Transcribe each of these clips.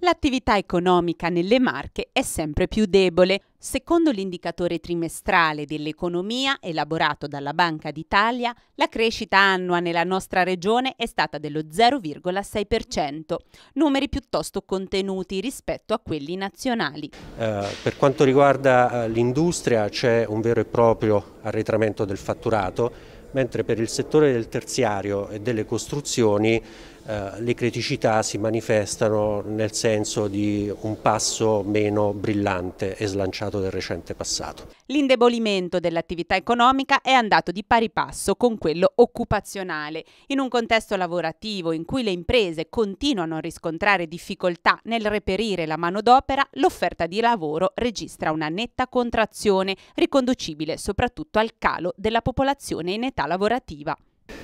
l'attività economica nelle Marche è sempre più debole. Secondo l'indicatore trimestrale dell'economia elaborato dalla Banca d'Italia, la crescita annua nella nostra regione è stata dello 0,6%, numeri piuttosto contenuti rispetto a quelli nazionali. Eh, per quanto riguarda eh, l'industria c'è un vero e proprio arretramento del fatturato, mentre per il settore del terziario e delle costruzioni eh, le criticità si manifestano nel senso di un passo meno brillante e slanciato del recente passato. L'indebolimento dell'attività economica è andato di pari passo con quello occupazionale. In un contesto lavorativo in cui le imprese continuano a riscontrare difficoltà nel reperire la manodopera, l'offerta di lavoro registra una netta contrazione, riconducibile soprattutto al calo della popolazione in età lavorativa.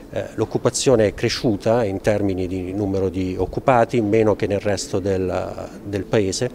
Eh, l'occupazione è cresciuta in termini di numero di occupati, meno che nel resto del, del paese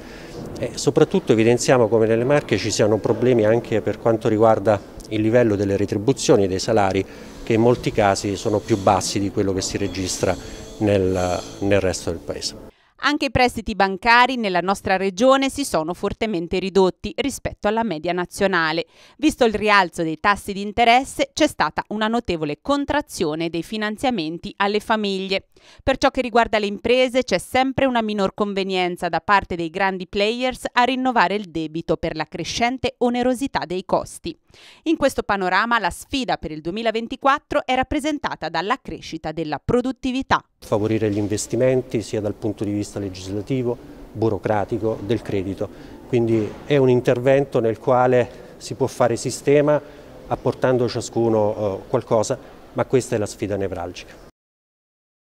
e soprattutto evidenziamo come nelle Marche ci siano problemi anche per quanto riguarda il livello delle retribuzioni e dei salari che in molti casi sono più bassi di quello che si registra nel, nel resto del paese. Anche i prestiti bancari nella nostra regione si sono fortemente ridotti rispetto alla media nazionale. Visto il rialzo dei tassi di interesse c'è stata una notevole contrazione dei finanziamenti alle famiglie. Per ciò che riguarda le imprese c'è sempre una minor convenienza da parte dei grandi players a rinnovare il debito per la crescente onerosità dei costi. In questo panorama la sfida per il 2024 è rappresentata dalla crescita della produttività. Favorire gli investimenti sia dal punto di vista vista legislativo, burocratico, del credito. Quindi è un intervento nel quale si può fare sistema apportando ciascuno eh, qualcosa, ma questa è la sfida nevralgica.